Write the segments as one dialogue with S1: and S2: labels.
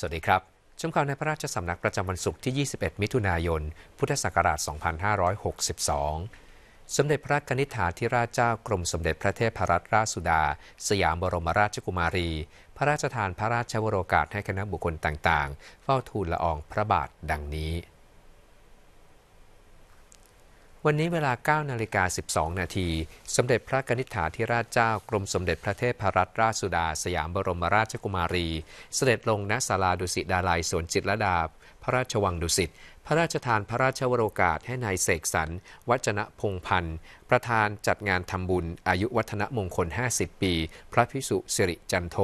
S1: สวัสดีครับ ชมข่าวในพระราชสำนักประจำวันศุกร์ที่ 21 มิถุนายน พุทธศักราช 2562 สมเด็จพระนิธิฐาธิราชเจ้ากรมสมเด็จพระเทพรัตนราชสุดา สยามบรมราชกุมารี พระราชทานพระราชวโรกาสให้คณะบุคคลต่างๆ เฝ้าทูลละอองพระบาทดังนี้วันนี้เวลา9นาฬิกา12 นาที สมเด็จพระนิษฐาธิราชเจ้า กรมสมเด็จพระเทพรัตนราชสุดาสยามบรมราชกุมารี เสด็จลงณศาลาดุสิตดาลัยสวนจิตรดาพระราชวังดุสิตพระราชทานพระราชวโรกาสให้ในายเสกสรรวัจนะพงพันธ์ประธานจัดงานทำบุญอายุวัฒนมงคล 50 ปี พระพิสุสิริจันโท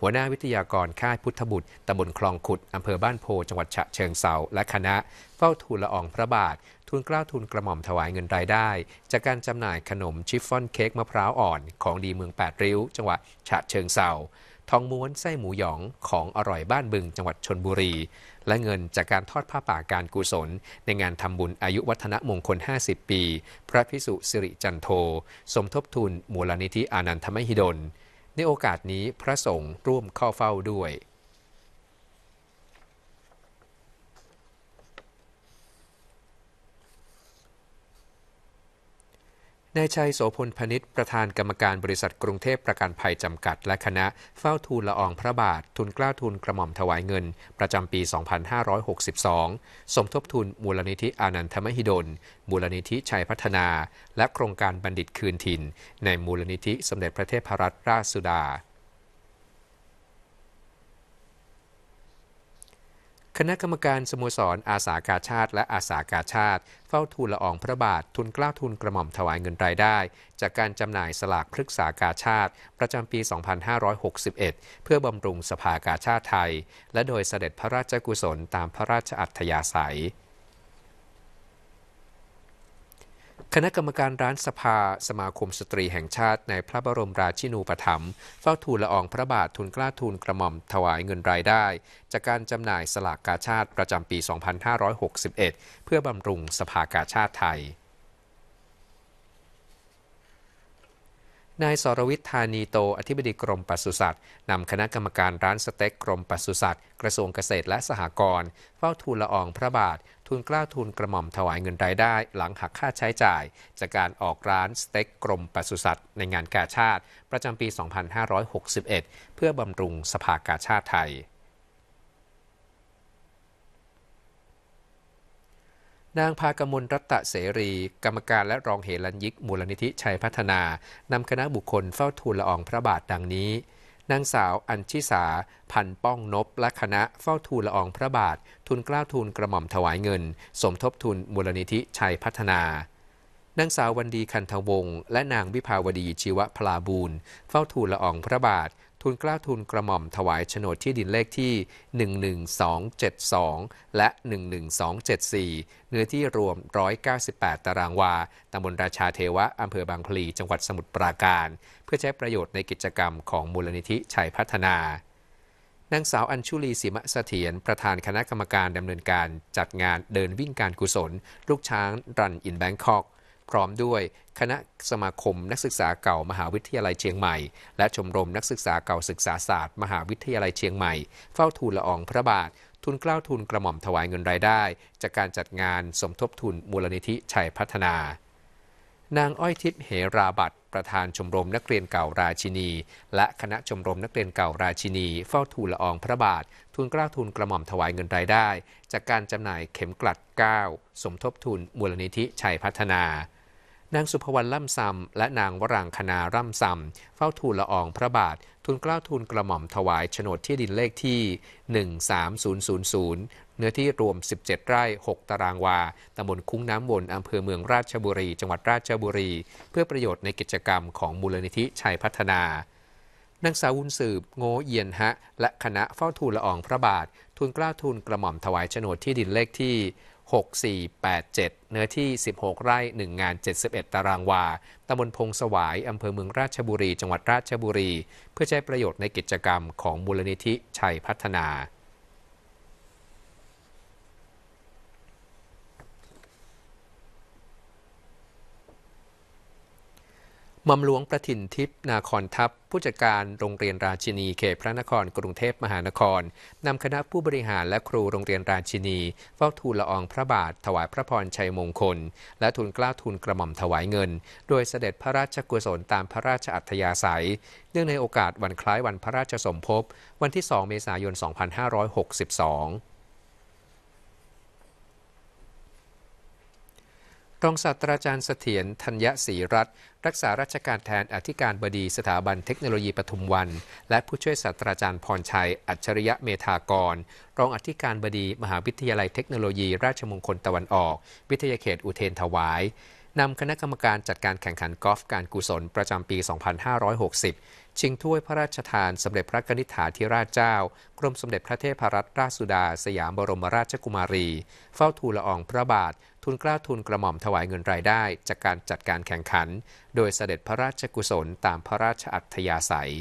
S1: หัวหน้าวิทยากรค่ายพุทธบุตรตำบลคลองขุดอำเภอบ้านโพจังหวัดฉะเชิงเซาและคณะ เฝ้าทูลละอองพระบาททุนกล้าวทุนกระหม่อมถวายเงินรายได้ จากการจำหน่ายขนมชิฟฟ่อนเค้กมะพร้าวอ่อน ของดีเมืองแปดริ้วจังหวัดฉะเชิงเซาทองม้วนไส้หมูหยองของอร่อยบ้านบึงจังหวัดชนบุรี และเงินจากการทอดผ้าป่าการกุศลในงานทำบุญอายุวัฒนมงคล 50 ปี พระพิสุสิริจันโท สมทบทุนมูลนิธิอานันทมหิดล ในโอกาสนี้พระสงฆ์ร่วมเข้าเฝ้าด้วยนายชัย โสพลพนิษฐ์ประธานกรรมการบริษัทกรุงเทพประกันภัยจำกัดและคณะเฝ้าทูลละอองพระบาททุนกล้าทุนกระหม่อมถวายเงิน ประจำปี 2562 สมทบทุนมูลนิธิอานันทมหิดล มูลนิธิชัยพัฒนาและโครงการบัณฑิตคืนถิ่น ในมูลนิธิสมเด็จพระเทพรัตนราชสุดาคณะกรรมการสโมสรอาสากาชาติและอาสากาชาติเฝ้าทูลละอองพระบาททุนกล้าทุนกระหม่อมถวายเงินรายได้จากการจำหน่ายสลากพฤกษากาชาติประจำปี 2561 เพื่อบำรุงสภากาชาติไทย และโดยเสด็จพระราชกุศลตามพระราชอัธยาศัยคณะกรรมการร้านสภาสมาคมสตรีแห่งชาติในพระบรมราชินูปถัมภ์เฝ้าทูลละอองพระบาททุนกล้าทูลกระหม่อมถวายเงินรายได้จากการจำหน่ายสลากกาชาติประจำปี 2561 เพื่อบำรุงสภากาชาติไทย นายสรวิทธานีโตอธิบดีกรมปศุสัตว์นำคณะกรรมการร้านสเต็กกรมปศุสัตว์ กระทรวงเกษตรและสหกรณ์เฝ้าทูลละอองพระบาททุนกล้าทุนกระหม่อมถวายเงินรายได้หลังหักค่าใช้จ่าย จากการออกร้านสเต็กกรมปศุสัตว์ ในงานกาชาติประจำปี 2561 เพื่อบำรุงสภากาชาติไทย นางพากมลรัตะเสรี กรรมการและรองเหรัญยิกมูลนิธิชัยพัฒนานำคณะบุคคลเฝ้าทูลละอองพระบาทดังนี้นางสาวอัญชิสา พันป้องนบ และคณะเฝ้าทูลละอองพระบาท ทุนกล้าวทูลกระหม่อมถวายเงิน สมทบทุนมูลนิธิชัยพัฒนานางสาววันดีคันทวงและนางวิภาวดีชีวพลาบูนเฝ้าทูลละอองพระบาททุนกล้าทุนกระหม่อมถวายโฉนดที่ดินเลขที่ 11272 และ 11274 เนื้อที่รวม 198 ตารางวา ตำบลราชาเทวะ อำเภอบางพลี จังหวัดสมุทรปราการ เพื่อใช้ประโยชน์ในกิจกรรมของมูลนิธิชัยพัฒนา นางสาวอัญชุลีสิมะเสถียร ประธานคณะกรรมการดำเนินการจัดงานเดินวิ่งการกุศล ลูกช้างรันอินแบงคอกพร้อมด้วยคณะสมาคมนักศึกษาเก่ามหาวิทยาลัยเชียงใหม่ และชมรมนักศึกษาเก่าศึกษาศาสตร์มหาวิทยาลัยเชียงใหม่เฝ้าทูลละอองพระบาท ทุนกล้าวทุนกระหม่อมถวายเงินรายได้ จากการจัดงานสมทบทุนมูลนิธิชัยพัฒนา นางอ้อยทิพย์เหราบัตรประธานชมรมนักเรียนเก่าราชินี และคณะชมรมนักเรียนเก่าราชินี เฝ้าทูลละอองพระบาท ทุนกล้าวทุนกระหม่อมถวายเงินรายได้ จากการจำหน่ายเข็มกลัด9สมทบทุนมูลนิธิชัยพัฒนานางสุภวรรณล่ำซำ และนางวรังคณาร่ำซำเฝ้าทูลละอองพระบาท ทุนกล้าวทูลกระหม่อมถวายโฉนดที่ดินเลขที่ 13000 เนื้อที่รวม 17 ไร่ 6 ตารางวา ตำบลคุ้งน้ำวน อำเภอเมืองราชบุรี จังหวัดราชบุรี เพื่อประโยชน์ในกิจกรรมของมูลนิธิชัยพัฒนา นางสาวุนสืบโงเอียนฮะและคณะเฝ้าทูลละอองพระบาททูลกล้าทูลกระหม่อมถวายโฉนดที่ดินเลขที่6487 เนื้อที่ 16 ไร่1 งาน 71 ตารางวาตำบลพงสวายอำเภอเมืองราชบุรี จังหวัดราชบุรี เพื่อใช้ประโยชน์ในกิจกรรมของมูลนิธิชัยพัฒนามอมหลวงประถินทิพย์นาคอนทัพ ผู้จัดการโรงเรียนราชินีเขตพระนครกรุงเทพมหานครนำคณะผู้บริหารและครูโรงเรียนราชินีเฝ้าทูลละอองพระบาทถวายพระพรชัยมงคล และทูลกล้าทูลกระหม่อมถวายเงิน โดยเสด็จพระราชกุศลตามพระราชอัธยาศัย เนื่องในโอกาสวันคล้ายวันพระราชสมภพวันที่ 2 เมษายน 2562รองศาสตราจารย์เสถียรธัญศรีรัตน์รักษาราชการแทนอธิการบดีสถาบันเทคโนโลยีปทุมวัน และผู้ช่วยศาสตราจารย์พรชัย อัจฉริยะเมธากร รองอธิการบดีมหาวิทยาลัยเทคโนโลยีราชมงคลตะวันออก วิทยาเขตอุเทนถวาย นำคณะกรรมการจัดการแข่งขันกอล์ฟการกุศลประจำปี 2560 ชิงถ้วยพระราชทานสมเด็จพระนิธิถาธิราชเจ้า กรมสมเด็จพระเทพรัตนราชสุดา สยามบรมราชกุมารี เฝ้าทูลละอองพระบาททุนกล้าทุนกระหม่อมถวายเงินรายได้จากการจัดการแข่งขัน โดยเสด็จพระราชกุศลตามพระราชอัธยาศัย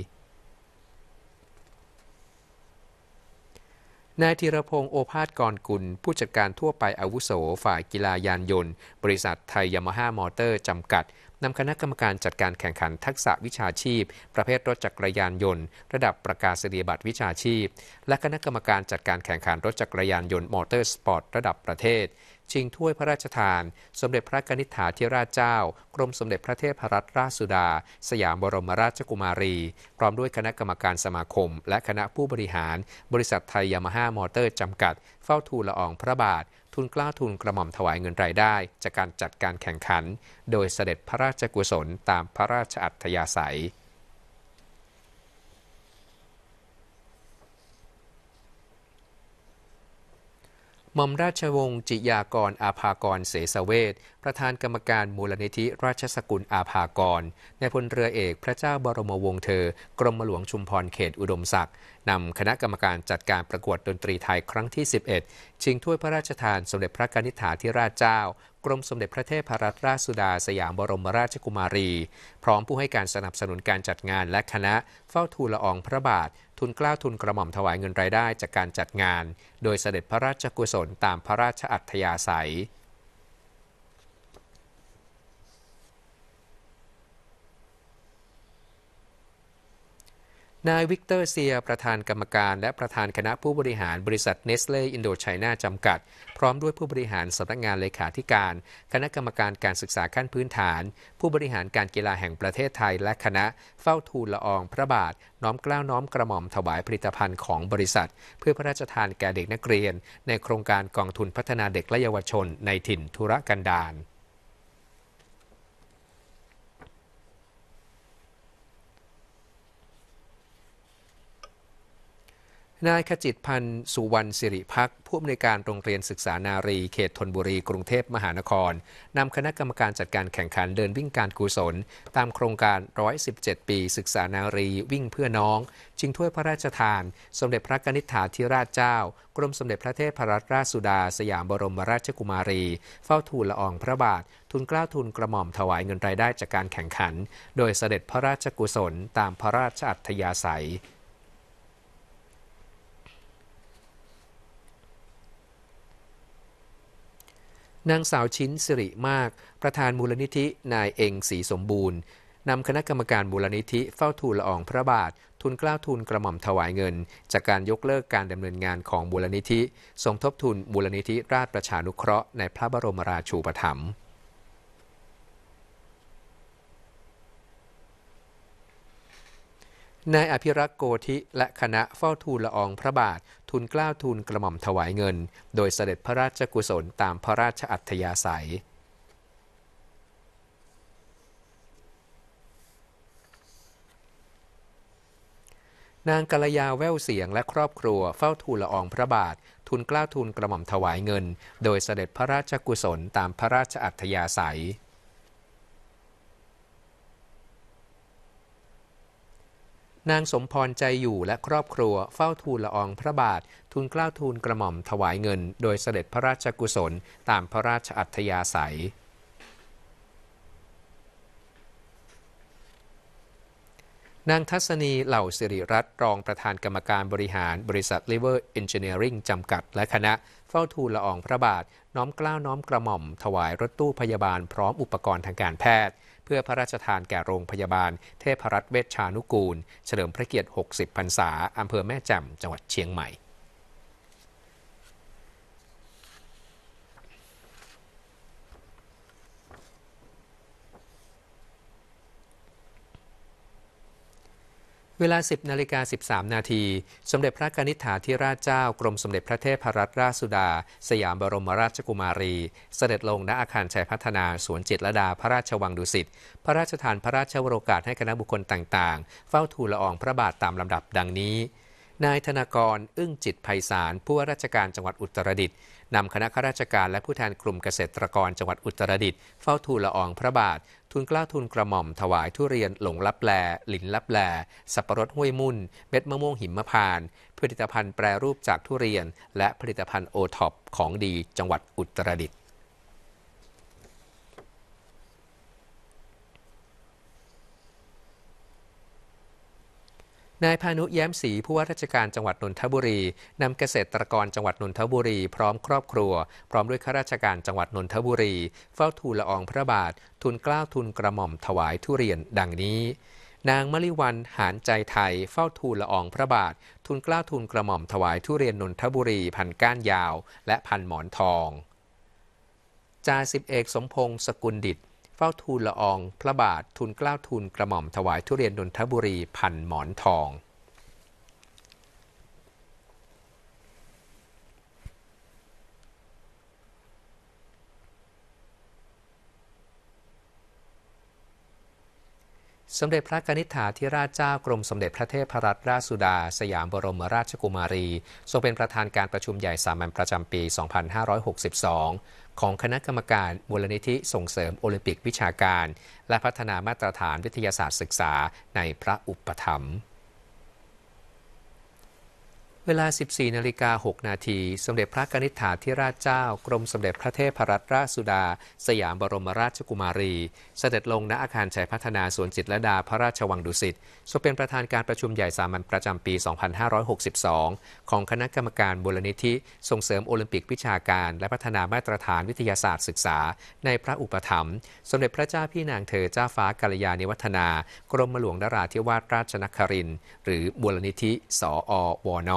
S1: นายธีรพงศ์โอภาสกรกุล ผู้จัดการทั่วไปอาวุโสฝ่ายกีฬายานยนต์ บริษัทไทยยามาฮ่ามอเตอร์ จำกัด นำคณะกรรมการจัดการแข่งขันทักษะวิชาชีพ ประเภทรถจักรยานยนต์ ระดับประกาศนียบัตรวิชาชีพ และคณะกรรมการจัดการแข่งขันรถจักรยานยนต์มอเตอร์สปอร์ตระดับประเทศชิงถ้วยพระราชทาน สมเด็จพระกนิษฐาธิราชเจ้า กรมสมเด็จพระเทพรัตนราชสุดา สยามบรมราชกุมารี พร้อมด้วยคณะกรรมการสมาคม และคณะผู้บริหาร บริษัทไทยยามาฮ่ามอเตอร์จำกัดเฝ้าทูลละอองพระบาท ทุนกล้าทุนกระหม่อมถวายเงินรายได้ จากการจัดการแข่งขัน โดยเสด็จพระราชกุศลตามพระราชอัธยาศัยมอมราชวงศ์จิยากรอาภากรเสสเวทประธานกรรมการมูลนิธิราชสกุลอาภากร ในพลเรือเอกพระเจ้าบรมวงศ์เธอ กรมหลวงชุมพรเขตอุดมศักดิ์นำคณะกรรมการจัดการประกวดดนตรีไทยครั้งที่ 11 ชิงถ้วยพระราชทานสมเด็จพระนิธิาธิราชเจ้ากรมสมเด็จพระเทพรัตนราชสุดาสยามบรมราชกุมารี พร้อมผู้ให้การสนับสนุนการจัดงานและคณะเฝ้าทูลละอองพระบาท ทุนกล้าวทุนกระหม่อมถวายเงินรายได้จากการจัดงาน โดยเสด็จพระราชกุศลตามพระราชอัธยาศัยนายวิกเตอร์เซีย ประธานกรรมการและประธานคณะผู้บริหารบริษัทเนสเล่อินโดไชน่าจำกัด พร้อมด้วยผู้บริหารสำนักงานเลขาธิการ คณะกรรมการการศึกษาขั้นพื้นฐาน ผู้บริหารการกีฬาแห่งประเทศไทยและคณะเฝ้าทูลละอองพระบาท น้อมกล้าวน้อมกระหม่อมถวายผลิตภัณฑ์ของบริษัท เพื่อพระราชทานแก่เด็กนักเรียน ในโครงการกองทุนพัฒนาเด็กและเยาวชนในถิ่นทุรกันดารนายขจิตพันธ์สุวรรณสิริพัก ผู้อำนวยการโรงเรียนศึกษานารี เขตธนบุรีกรุงเทพมหานคร นำคณะกรรมการจัดการแข่งขันเดินวิ่งการกุศลตามโครงการ 117 ปีศึกษานารี วิ่งเพื่อน้องชิงถ้วยพระราชทาน สมเด็จพระกนิษฐาธิราชเจ้า กรมสมเด็จพระเทพรัตนราชสุดา สยามบรมราชกุมารี เฝ้าทูลละอองพระบาท ทุนกล้าทุนกระหม่อมถวายเงินรายได้จากการแข่งขัน โดยเสด็จพระราชกุศลตามพระราชอัธยาศัยนางสาวชิ้นสิริมากประธานมูลนิธินายเองศรีสมบูรณ์นำคณะกรรมการมูลนิธิเฝ้าทูลละอองพระบาททุนกล้าวทุนกระหม่อมถวายเงินจากการยกเลิกการดำเนินงานของมูลนิธิสมทบทุนมูลนิธิราชประชานุเคราะห์ในพระบรมราชูปถัมภ์นายอภิรักษ์โกธิและคณะเฝ้าทูลละอองพระบาททุนกล้าวทูลกระหม่อมถวายเงิน โดยเสด็จพระราชกุศลตามพระราชอัธยาศัย นางกัลยาแววเสียงและครอบครัวเฝ้าทูลละอองพระบาททุนกล้าวทูลกระหม่อมถวายเงิน โดยเสด็จพระราชกุศลตามพระราชอัธยาศัยนางสมพรใจอยู่และครอบครัวเฝ้าทูลละอองพระบาททูลเกล้าทูลกระหม่อมถวายเงิน โดยเสด็จพระราชกุศลตามพระราชอัธยาศัย นางทัศนีเหล่า สิริรัตน์รองประธานกรรมการบริหารบริษัทว i v e r Engineering จำกัดและคณะเฝ้าทูลละอองพระบาท น้อมเกล้าน้อมกระหม่อมถวายรถตู้พยาบาลพร้อมอุปกรณ์ทางการแพทย์พื่อพระราชทานแก่โรงพยาบาลเทพรัตน์เวชชานุกูล เฉลิมพระเกียรติ 60 พรรษาอำเภอแม่แจ่มจังหวัดเชียงใหม่เวลา 10นาฬิกา13 นาที สมเด็จพระกนิษฐาธิราชเจ้ากรมสมเด็จพระเทพรัตนราชสุดา สยามบรมราชกุมารี เสด็จลงณอาคารชัยพัฒนา สวนจิตรดาพระราชวังดุสิตพระราชทานพระราชวโรกาส ให้คณะบุคคลต่างๆ เฝ้าทูลละอองพระบาทตามลำดับดังนี้ นายธนากรอึ้งจิตไพศาลผู้ว่าราชการจังหวัดอุตรดิตถ์นำคณะข้าราชการและผู้แทนกลุ่มเกษตรกรจังหวัดอุตรดิตถ์เฝ้าทูลละอองพระบาททุนกล้าทุนกระหม่อมถวายทุเรียนหลงลับแลหลินลับแลสับปะรดห้วยมุ่นเม็ดมะม่วงหิมพานผลิตภัณฑ์แปรรูปจากทุเรียนและผลิตภัณฑ์โอท็อปของดีจังหวัดอุตรดิตถ์นายพานุแย้มศรีผู้ว่าราชการจังหวัดนนทบุรีนำเกษตรกรจังหวัดนนทบุรีพร้อมครอบครัว พร้อมด้วยข้าราชการจังหวัดนนทบุรี เฝ้าทูลละอองพระบาททุนกล้าวทุนกระหม่อมถวายทุเรียนดังนี้ นางมลิวันหานใจไทย เฝ้าทูลละอองพระบาททุนกล้าวทุนกระหม่อมถวายทุเรียนนนทบุรีพันก้านยาว และพันหมอนทองจ่าสิบเอกสมพงศ์สกุลดิตเฝ้าทูลละอองพระบาททูลกล้าวทูลกระหม่อมถวายทุเรียนนนทบุรีพันหมอนทอง สมเด็จพระกนิษฐาธิราชเจ้ากรมสมเด็จพระเทพรัตนราชสุดาสยามบรมราชกุมารี ทรงเป็นประธานการประชุมใหญ่สามัญประจำปี 2562ของคณะกรรมการมูลนิธิส่งเสริมโอลิมปิกวิชาการ และพัฒนามาตรฐานวิทยาศาสตร์ศึกษาในพระอุปถัมภ์เวลา 14นาฬิกา 6 นาที สมเด็จพระกนิษฐาธิราชเจ้า กรมสมเด็จพระเทพรัตนราชสุดา สยามบรมราชกุมารี เสด็จลงณอาคารชัยพัฒนาสวนจิตรดาพระราชวังดุสิตทรงเป็นประธานการประชุมใหญ่สามัญประจำปี 2562 ของคณะกรรมการบูรณิธิส่งเสริมโอลิมปิกวิชาการ และพัฒนามาตรฐานวิทยาศาสตร์ศึกษา ในพระอุปถัมภ์ สมเด็จพระเจ้าพี่นางเธอเจ้าฟ้ากัลยาณิวัฒนา กรมหลวงนราธิวาสราชนครินหรือบูรณิธิสออวอน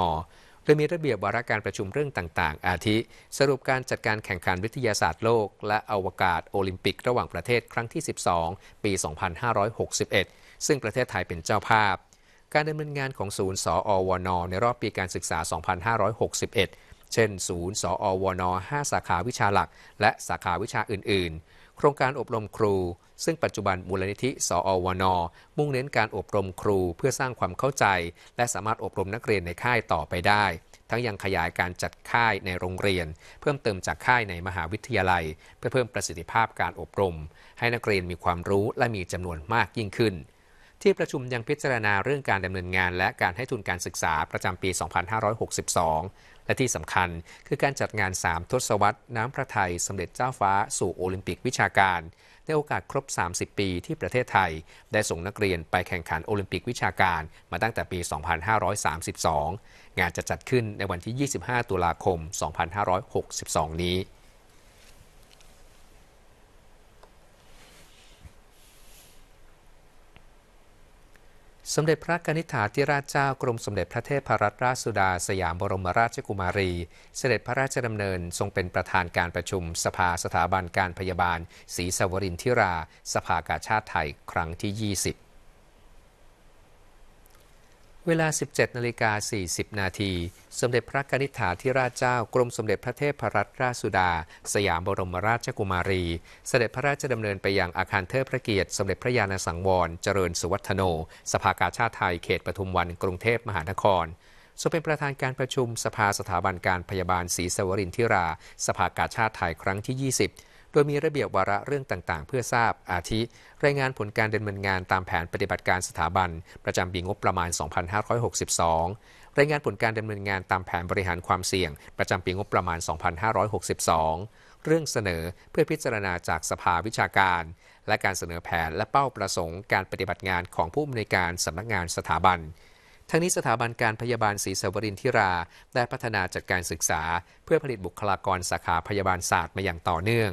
S1: โดยมีระเบียบวาระการประชุมเรื่องต่างๆ อาทิ สรุปการจัดการแข่งขันวิทยาศาสตร์โลก และอวกาศโอลิมปิกระหว่างประเทศครั้งที่ 12 ปี 2561 ซึ่งประเทศไทยเป็นเจ้าภาพ การดำเนินงานของศูนย์สออวน ในรอบปีการศึกษา 2561เช่นศูนย์สอวน5สาขาวิชาหลัก และสาขาวิชาอื่น ๆ โครงการอบรมครูซึ่งปัจจุบันมูลนิธิสอวน มุ่งเน้นการอบรมครูเพื่อสร้างความเข้าใจ และสามารถอบรมนักเรียนในค่ายต่อไปได้ ทั้งยังขยายการจัดค่ายในโรงเรียน เพิ่มเติมจากค่ายในมหาวิทยาลัย เพื่อเพิ่มประสิทธิภาพการอบรม ให้นักเรียนมีความรู้และมีจำนวนมากยิ่งขึ้น ที่ประชุมยังพิจารณาเรื่องการดำเนินงาน และการให้ทุนการศึกษาประจำปี 2562และที่สำคัญคือการจัดงาน 3 ทศวรรษน้ำพระทัยสมเด็จเจ้าฟ้าสู่โอลิมปิกวิชาการในโอกาสครบ 30 ปีที่ประเทศไทยได้ส่งนักเรียนไปแข่งขันโอลิมปิกวิชาการมาตั้งแต่ปี 2532 งานจะจัดขึ้นในวันที่ 25 ตุลาคม 2562 นี้สมเด็จพระกนิษฐาธิราชเจ้ากรมสมเด็จพระเทพรัตนราชสุดาสยามบรมราชกุมารี เสด็จพระราชดำเนินทรงเป็นประธานการประชุมสภาสถาบันการพยาบาลศรีสวรินทิรา สภากาชาติไทย ครั้งที่ 20เวลา 17นาฬิกา40 นาที สมเด็จพระกนิษฐาธิราชเจ้ากรมสมเด็จพระเทพรัตนราชสุดาสยามบรมราชกุมารีสเสด็จพระราชดำเนินไปยังอาคารเทิดพระเกียรติ สมเด็จพระยาณสังวร เจริญสุวัฒโน สภากาชาติไทย เขตปทุมวันกรุงเทพมหานครสมงเป็นประธานการประชุมสภาสถาบันการพยาบาลศรีสวรินทิรา สภากาชาติไทยครั้งที่ 20โดยมีระเบียบวาระเรื่องต่างๆ เพื่อทราบอาทิ รายงานผลการดำเนินงานตามแผนปฏิบัติการสถาบันประจำปีงบประมาณ 2562 รายงานผลการดำเนินงานตามแผนบริหารความเสี่ยง ประจำปีงบประมาณ 2562 เรื่องเสนอเพื่อพิจารณาจากสภาวิชาการ และการเสนอแผนและเป้าประสงค์การปฏิบัติงานของผู้อำนวยการสำนักงานสถาบัน ทั้งนี้สถาบันการพยาบาลศรีสวรินทิราได้พัฒนาจัดการศึกษา เพื่อผลิตบุคลากรสาขาพยาบาลศาสตร์มาอย่างต่อเนื่อง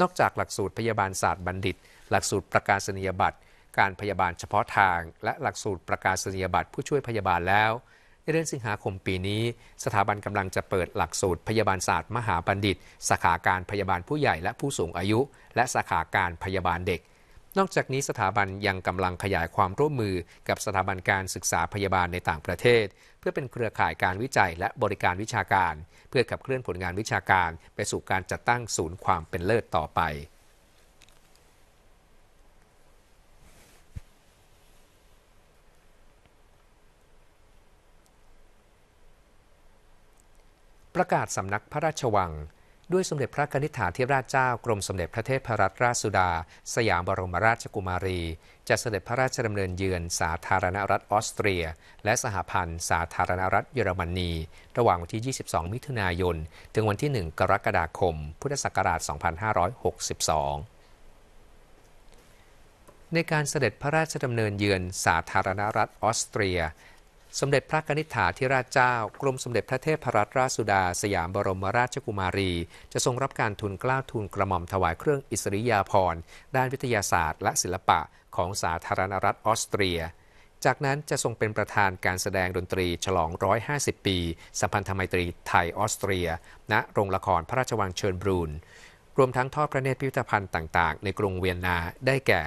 S1: นอกจากหลักสูตรพยาบาลศาสตร์บัณฑิต หลักสูตรประกาศนียบัตรการพยาบาลเฉพาะทาง และหลักสูตรประกาศนียบัตรผู้ช่วยพยาบาลแล้วในเดือนสิงหาคมปีนี้ สถาบันกำลังจะเปิดหลักสูตรพยาบาลศาสตร์มหาบัณฑิตสาขาการพยาบาลผู้ใหญ่และผู้สูงอายุ และสาขาการพยาบาลเด็กนอกจากนี้สถาบันยังกำลังขยายความร่วมมือ กับสถาบันการศึกษาพยาบาลในต่างประเทศ เพื่อเป็นเครือข่ายการวิจัยและบริการวิชาการ เพื่อขับเคลื่อนผลงานวิชาการไปสู่การจัดตั้งศูนย์ความเป็นเลิศต่อไป ประกาศสำนักพระราชวังด้วยสมเด็จพระนิธิฐาธิราชเจ้ากรมสมเด็จพระเทพรัตนราชสุดาสยามบรมราชกุมารี จะเสด็จพระราชดำเนินเยือนสาธารณรัฐออสเตรีย และสหพันธ์สาธารณรัฐเยอรมนีระหว่างวันที่ 22 มิถุนายนถึงวันที่ 1 กรกฎาคม พุทธศักราช 2562 ในการเสด็จพระราชดำเนินเยือนสาธารณรัฐออสเตรียสมเด็จพระกนิษฐาธิราชเจ้า กรมสมเด็จพระเทพรัตนราชสุดาสยามบรมราชกุมารีจะทรงรับการทุนกล้าวทุนกระหม่อมถวายเครื่องอิสริยาภรณ์ ด้านวิทยาศาสตร์และศิลปะของสาธารณรัฐออสเตรีย จากนั้นจะทรงเป็นประธานการแสดงดนตรี ฉลอง 150 ปี สัมพันธไมตรีไทยออสเตรียณโรงละครพระราชวังเชิญบรูนรวมทั้งทอดพระเนตรพิพิธภัณฑ์ต่างๆในกรุงเวียนนาได้แก่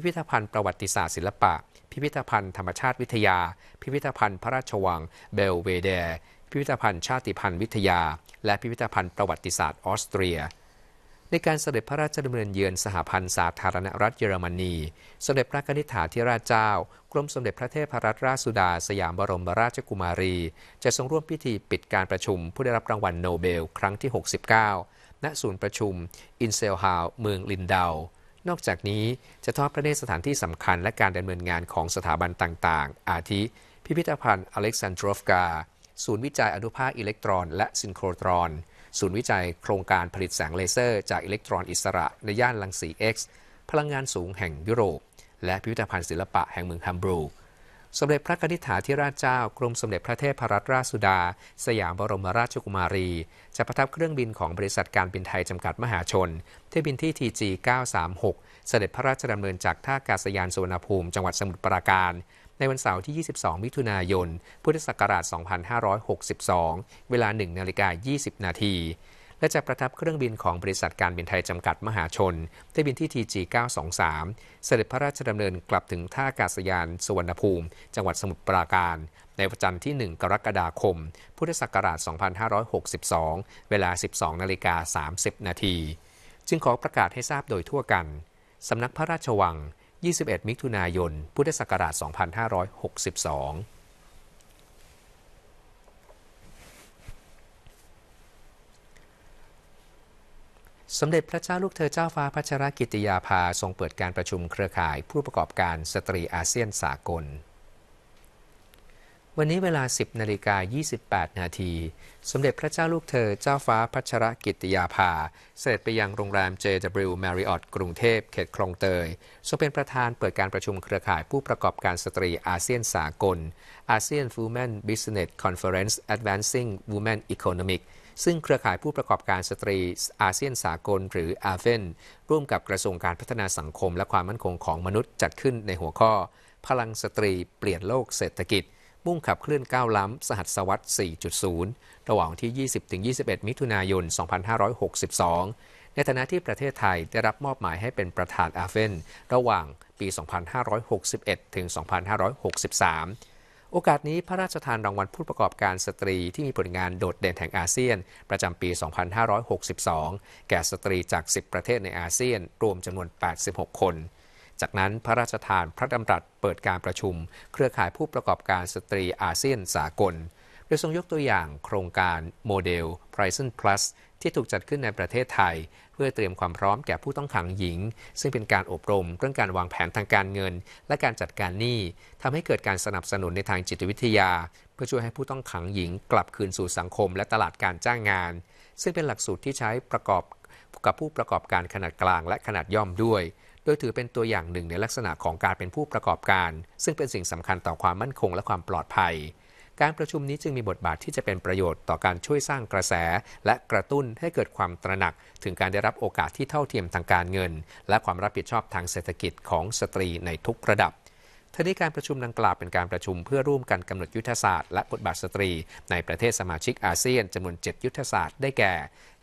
S1: พิพิธภัณฑ์ประวัติศาสตร์ศิลปะ พิพิธภัณฑ์ธรรมชาติวิทยา พิพิธภัณฑ์พระราชวัง เบลเวเดร์พิพิธภัณฑ์ชาติพันธุ์วิทยา และพิพิธภัณฑ์ประวัติศาสตร์ออสเตรีย ในการเสด็จพระราชดำเนินเยือนสหพันธ์สาธารณรัฐเยอรมนีสมเด็จพระนิธิถาธิราชเจ้ากรมสมเด็จพระเทพรัตนราชสุดา สยามบรมราชกุมารี จะทรงร่วมพิธีปิดการประชุม ผู้ได้รับรางวัลโนเบล ครั้งที่ 69 ณศูนย์ประชุม อินเซลฮาวเมืองลินเดานอกจากนี้จะทอดพระเนตรสถานที่สำคัญและการดำเนินงานของสถาบันต่าง ๆ อาทิ พิพิธภัณฑ์อเล็กซานดรฟกา ศูนย์วิจัยอนุภาคอิเล็กตรอนและซินโครตรอน ศูนย์วิจัยโครงการผลิตแสงเลเซอร์จากอิเล็กตรอนอิสระในย่านลังสี X พลังงานสูงแห่งยุโรป และพิพิธภัณฑ์ศิลปะแห่งเมืองฮัมบูร์กสมเด็จพระนิษฐาธิราชเจ้า กรมสมเด็จพระเทพรัตนราชสุดา สยามบรมราชกุมารี จะประทับเครื่องบินของบริษัทการบินไทยจำกัดมหาชนเที่ยวบินที่ทีจี936เสด็จพระราชดำเนินจากท่าอากาศยานสุวรรณภูมิ จังหวัดสมุทรปราการ ในวันเสาร์ที่ 22 มิถุนายน พุทธศักราช 2562 เวลา1นาฬิกา20 นาทีและจะประทับเครื่องบินของบริษัทการบินไทยจำกัดมหาชนไที่บินที่ TG 923เสด็จพระราชดำเนินกลับถึงท่าอากาศยานสุวรรณภูมิ จังหวัดสมุทรปราการ ในวันจันทร์ที่ 1 กรกฎาคม พุทธศักราช 2562 เวลา 12นาฬิกา30 นาที จึงขอประกาศให้ทราบโดยทั่วกัน สำนักพระราชวัง 21 มิถุนายน พุทธศักราช 2562สมเด็จพระเจ้าลูกเธอเจ้าฟ้าพัชรกิติยาภา ทรงเปิดการประชุมเครือข่ายผู้ประกอบการสตรีอาเซียนสากล วันนี้เวลา 10 นาฬิกา 28 นาที สมเด็จพระเจ้าลูกเธอเจ้าฟ้าพัชรกิติยาภาเสด็จไปยังโรงแรม JW Marriott กรุงเทพเขตคลองเตยทรงเป็นประธานเปิดการประชุมเครือข่ายผู้ประกอบการสตรีอาเซียนสากล ASEAN Women Business Conference Advancing Women Economic ซึ่งเครือข่ายผู้ประกอบการสตรีอาเซียนสากลหรืออาเฟนร่วมกับกระทรวงการพัฒนาสังคมและความมั่นคงของมนุษย์จัดขึ้นในหัวข้อ พลังสตรีเปลี่ยนโลกเศรษฐกิจ มุ่งขับเคลื่อนก้าวล้ำ สหัสวรรษ 4.0 ระหว่างที่ 20-21 มิถุนายน 2562 ในฐานะที่ประเทศไทยได้รับมอบหมายให้เป็นประธานอาเฟนระหว่างปี 2561ถึง2563โอกาสนี้พระราชทานรางวัลผู้ประกอบการสตรีที่มีผลงานโดดเด่นแห่งอาเซียน ประจำปี 2562 แก่สตรีจาก 10 ประเทศในอาเซียน รวมจำนวน 86 คน จากนั้นพระราชทานพระดำรัสเปิดการประชุม เครือข่ายผู้ประกอบการสตรีอาเซียนสากลโดยทรงยกตัวอย่างโครงการโมเดล p r i s o n Plus ที่ถูกจัดขึ้นในประเทศไทยพื่อเตรียมความพร้อมแก่ผู้ต้องขังหญิงซึ่งเป็นการอบรมเรื่องการวางแผนทางการเงิน และการจัดการหนี้ทำให้เกิดการสนับสนุนในทางจิตวิทยา เพื่อช่วยให้ผู้ต้องขังหญิง กลับคืนสู่สังคมและตลาดการจ้างงาน ซึ่งเป็นหลักสูตรที่ใช้ประกอบ กับผู้ประกอบการขนาดกลางและขนาดย่อมด้วย โดยถือเป็นตัวอย่างหนึ่งในลักษณะของการเป็นผู้ประกอบการ ซึ่งเป็นสิ่งสำคัญต่อความมั่นคงและความปลอดภัยการประชุมนี้จึงมีบทบาทที่จะเป็นประโยชน์ต่อการช่วยสร้างกระแสและกระตุ้นให้เกิดความตระหนักถึงการได้รับโอกาสที่เท่าเทียมทางการเงินและความรับผิดชอบทางเศรษฐกิจของสตรีในทุกระดับ ทันี้การประชุมดังกล่าวเป็นการประชุมเพื่อร่วมกันกำหนดยุทธศาสตร์และบทบาทสตรีในประเทศสมาชิกอาเซียนจำนวน7 ยุทธศาสตร์ได้แก่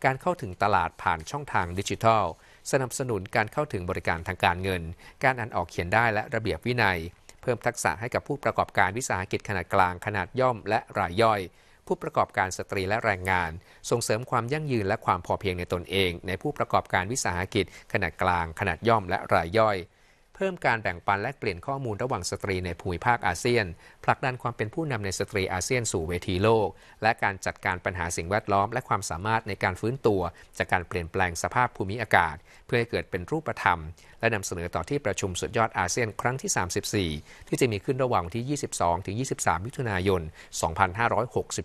S1: การเข้าถึงตลาดผ่านช่องทางดิจิทัล สนับสนุนการเข้าถึงบริการทางการเงิน การอ่านออกเขียนได้และระเบียบวินัยเพิ่มทักษะให้กับผู้ประกอบการวิสาหกิจขนาดกลาง ขนาดย่อมและรายย่อย ผู้ประกอบการสตรีและแรงงาน ส่งเสริมความยั่งยืนและความพอเพียงในตนเอง ในผู้ประกอบการวิสาหกิจ ขนาดกลาง ขนาดย่อมและรายย่อยเพิ่มการแบ่งปันและเปลี่ยนข้อมูลระหว่างสตรีในภูมิภาคอาเซียน ผลักดันความเป็นผู้นำในสตรีอาเซียนสู่เวทีโลก และการจัดการปัญหาสิ่งแวดล้อมและความสามารถในการฟื้นตัว จากการเปลี่ยนแปลงสภาพภูมิอากาศ เพื่อให้เกิดเป็นรูปธรรม และนำเสนอต่อที่ประชุมสุดยอดอาเซียน ครั้งที่ 34 ที่จะมีขึ้นระหว่างวันที่ 22ถึง23มิถุนายน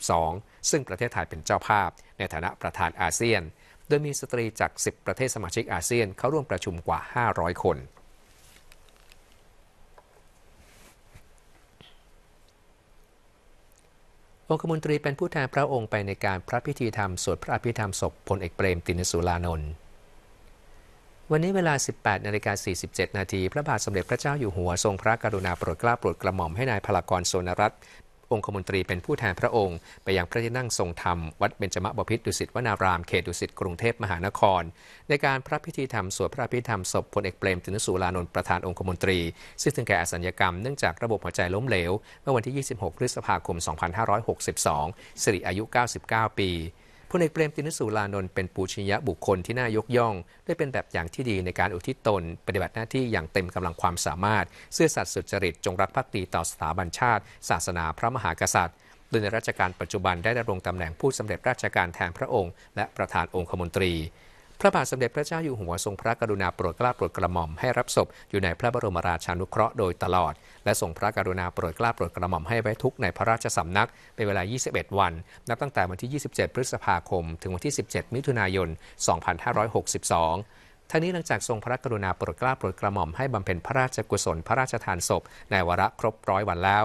S1: 2562 ซึ่งประเทศไทยเป็นเจ้าภาพ ในฐานะประธานอาเซียน โดยมีสตรีจาก 10 ประเทศสมาชิกอาเซียนเข้าร่วมประชุมกว่า 500 คนองคมนตรีเป็นผู้แทนพระองค์ไปในการพระพิธีธรรม สวดพระอภิธรรมศพพลเอกเปรม ตินสุรานนท์ วันนี้เวลา 18 นาฬิกา 47 นาที พระบาทสมเด็จพระเจ้าอยู่หัว ทรงพระกรุณาโปรดเกล้าโปรดกระหม่อมให้นายพลากรโซนรัตน์องคมนตรีเป็นผู้แทนพระองค์ ไปยังพระที่นั่งทรงธรรม วัดเบญจมบพิตรดุสิตวนารามเขตดุสิตกรุงเทพมหานคร ในการพระพิธีธรรมสวดพระพิธีธรรมศพพลเอกเปรมตินสุรานนท์ประธานองคมนตรีซึ่งถึงแก่อสัญญกรรมเนื่องจากระบบหัวใจล้มเหลว เมื่อวันที่ 26 พฤษภาคม 2562 สิริอายุ 99 ปีพลเอกเปรมตินสุรานนท์เป็นปูชนียบุคคลที่น่ายกย่อง ได้เป็นแบบอย่างที่ดีในการอุทิศตน ปฏิบัติหน้าที่อย่างเต็มกำลังความสามารถเสื้อสัตย์สุจริตจงรักภักดีต่อสถาบันชาติ ศาสนาพระมหากษัตริย์ โดยในราชการปัจจุบัน ได้ดำรงตำแหน่งผู้สำเร็จราชการแทนพระองค์และประธานองคมนตรีพระบาทสมเด็จพระเจ้าอยู่หัวทรงพระกรุณาโปรดเกล้าโปรดกระหม่อมให้รับศพอยู่ในพระบรมราชานุเคราะห์โดยตลอด และทรงพระกรุณาโปรดเกล้าโปรดกระหม่อมให้ไว้ทุกในพระราชสำนัก เป็นเวลา 21 วัน นับตั้งแต่วันที่ 27 พฤษภาคมถึงวันที่ 17 มิถุนายน 2562ท่านี้หลังจากทรงพระกรุณาโปรดเกล้าโปรดกระหม่อมให้บำเพ็ญพระราชกุศลพระราชทานศพในวาระครบร้อยวันแล้ว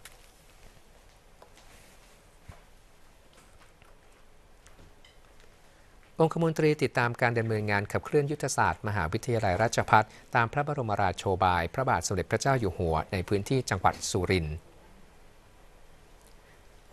S1: องคมนตรีติดตามการดำเนินงานขับเคลื่อนยุทธศาสตร์มหาวิทยาลัยราชภัฏตามพระบรมราชโชบายพระบาทสมเด็จพระเจ้าอยู่หัวในพื้นที่จังหวัดสุรินทร์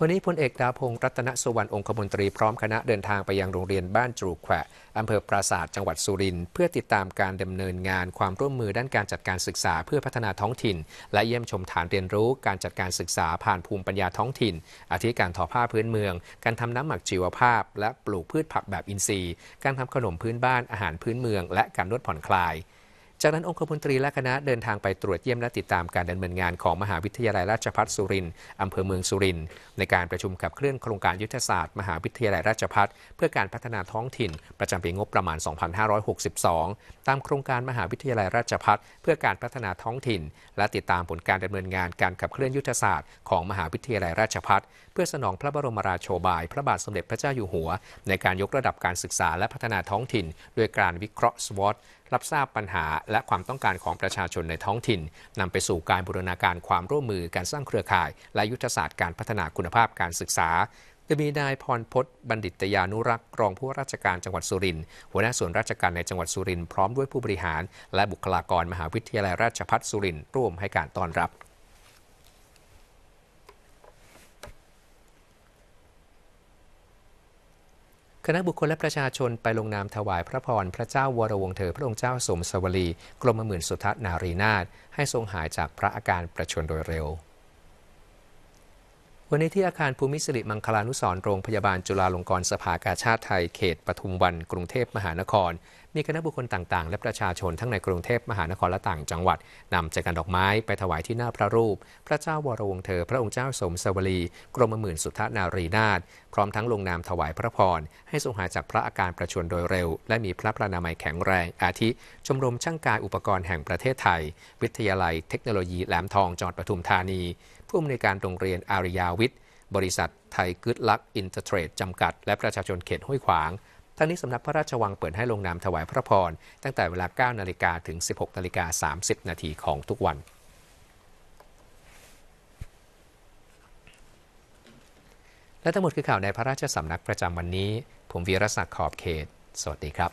S1: วันนี้พลเอกดาพงศ์รัตนสุวรรณองคมนตรีพร้อมคณะเดินทางไปยังโรงเรียนบ้านจูแขวะอำเภอปราศาสตร์จังหวัดสุรินทร์เพื่อติดตามการดำเนินงานความร่วมมือด้านการจัดการศึกษาเพื่อพัฒนาท้องถิ่น และเยี่ยมชมฐานเรียนรู้การจัดการศึกษาผ่านภูมิปัญญาท้องถิ่นอาทิการทอผ้าพื้นเมือง การทำน้ำหมักชีวภาพ และปลูกพืชผักแบบอินทรีย์ การทำขนมพื้นบ้านอาหารพื้นเมือง และการนวดผ่อนคลายจากนั้นองคมนตรีและคณะเดินทางไปตรวจเยี่ยมและติดตามการดำเนินงานของมหาวิทยาลัยราชภัฏสุรินทร์อำเภอเมืองสุรินทร์ในการประชุมขับเคลื่อนโครงการยุทธศาสตร์มหาวิทยาลัยราชภัฏเพื่อการพัฒนาท้องถิ่นประจำปีงบประมาณ 2562 ตามโครงการมหาวิทยาลัยราชภัฏเพื่อการพัฒนาท้องถิ่น และติดตามผลการดำเนินงานการขับเคลื่อนยุทธศาสตร์ของมหาวิทยาลัยราชภัฏเพื่อสนองพระบรมราโชบาย พระบาทสมเด็จพระเจ้าอยู่หัว ในการยกระดับการศึกษาและพัฒนาท้องถิ่นโดยการวิเคราะห์สวอตรับทราบปัญหาและความต้องการของประชาชนในท้องถิ่น นำไปสู่การบูรณาการความร่วมมือการสร้างเครือข่ายและยุทธศาสตร์การพัฒนาคุณภาพการศึกษาจะมีนายพรพศบัณฑิตยานุรักษ์รองผู้ราชการจังหวัดสุรินทร์หัวหน้าส่วนราชการในจังหวัดสุรินทร์พร้อมด้วยผู้บริหาร และบุคลากรมหาวิทยาลัยราชภัฏสุรินทร์ร่วมให้การต้อนรับคณะบุคคลและประชาชนไปลงนามถวายพระพรพระเจ้าวรวงเธอพระองค์เจ้าสมสวรีกรมหมื่นสุทัศนารีนาถให้ทรงหายจากพระอาการประชวรโดยเร็ววันนี้ที่อาคารภูมิสิริมังคลานุสรโรงพยาบาลจุฬาลงกรณ์สภากาชาติไทยเขตปทุมวันกรุงเทพมหานคร มีคณะบุคคลต่างๆ และประชาชนทั้งในกรุงเทพมหานครและต่างจังหวัด นำจักดอกไม้ไปถวายที่หน้าพระรูป พระเจ้าวรวงเธอพระองค์เจ้าสมสวรีกรมหมื่นสุทธนารีนาถพร้อมทั้งลงนามถวายพระพร ให้ทรงหายจากพระอาการประชวรโดยเร็ว และมีพระพระนามัยแข็งแรง อาทิชมรมช่างกายอุปกรณ์แห่งประเทศไทย วิทยาลัยเทคโนโลยีแหลมทองจังหวัดปทุมธานีผู้อำนวยการโรงเรียนอาริยาวิทย์ บริษัทไทยกึดลักอินเตอร์เทรดจำกัดและประชาชนเขตห้วยขวางทั้งนี้สำนักพระราชวังเปิดให้ลงนามถวายพระพร ตั้งแต่เวลา9นาฬิกาถึง 16นาฬิกา30 นาทีของทุกวัน และทั้งหมดคือข่าวในพระราชสำนักประจำวันนี้ ผมวีรศักดิ์ขอบเขต สวัสดีครับ